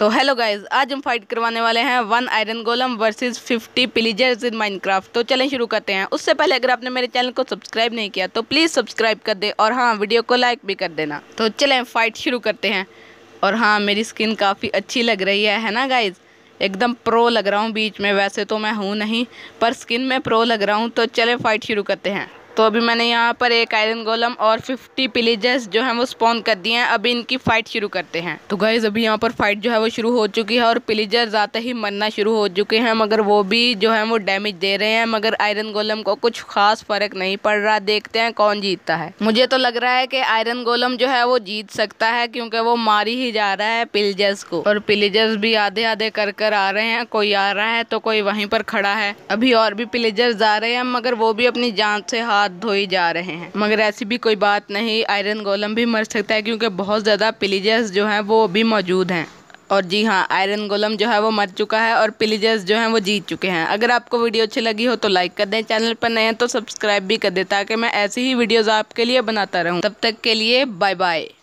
तो hello guys आज हम फाइट करवाने वाले हैं one iron golem versus 50 pillagers in Minecraft तो चलें शुरू करते हैं उससे पहले अगर आपने मेरे चैनल को सब्सक्राइब नहीं किया तो प्लीज़ सब्सक्राइब कर दे और हाँ वीडियो को लाइक भी कर देना तो चलें फाइट शुरू करते हैं और हाँ मेरी स्किन काफ़ी अच्छी लग रही है है ना गाइज़ एकदम प्रो लग रहा हूँ बीच में वैसे तो मैं हूँ नहीं पर स्किन में प्रो लग रहा हूँ तो चलें फाइट शुरू करते हैं तो अभी मैंने यहाँ पर एक आयरन गोलम और 50 पिलेजर्स जो है वो स्पॉन कर दिए हैं अभी इनकी फाइट शुरू करते हैं तो गाइज अभी यहाँ पर फाइट जो है वो शुरू हो चुकी है और पिलेजर्स आते ही मरना शुरू हो चुके हैं मगर वो भी जो है वो डैमेज दे रहे हैं मगर आयरन गोलम को कुछ खास फर्क नहीं पड़ रहा देखते हैं कौन जीतता है मुझे तो लग रहा है की आयरन गोलम जो है वो जीत सकता है क्योंकि वो मारी ही जा रहा है पिलेजर्स को और पिलेजर्स भी आधे आधे कर कर आ रहे हैं कोई आ रहा है तो कोई वहीं पर खड़ा है अभी और भी पिलेजर्स आ रहे हैं मगर वो भी अपनी जान से हाथ हाथ धोए जा रहे हैं मगर ऐसी भी कोई बात नहीं आयरन गोलम भी मर सकता है क्योंकि बहुत ज़्यादा पिलीजर्स जो हैं वो भी मौजूद हैं और जी हाँ आयरन गोलम जो है वो मर चुका है और पिलीजर्स जो हैं वो जीत चुके हैं अगर आपको वीडियो अच्छी लगी हो तो लाइक कर दें चैनल पर नए हैं तो सब्सक्राइब भी कर दें ताकि मैं ऐसी ही वीडियोज़ आपके लिए बनाता रहूँ तब तक के लिए बाय बाय